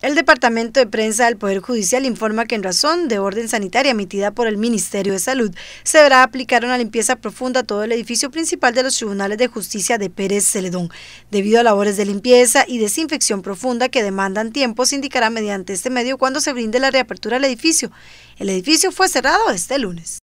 El Departamento de Prensa del Poder Judicial informa que en razón de orden sanitaria emitida por el Ministerio de Salud, se deberá aplicar una limpieza profunda a todo el edificio principal de los Tribunales de Justicia de Pérez Celedón. Debido a labores de limpieza y desinfección profunda que demandan tiempo, se indicará mediante este medio cuando se brinde la reapertura del edificio. El edificio fue cerrado este lunes.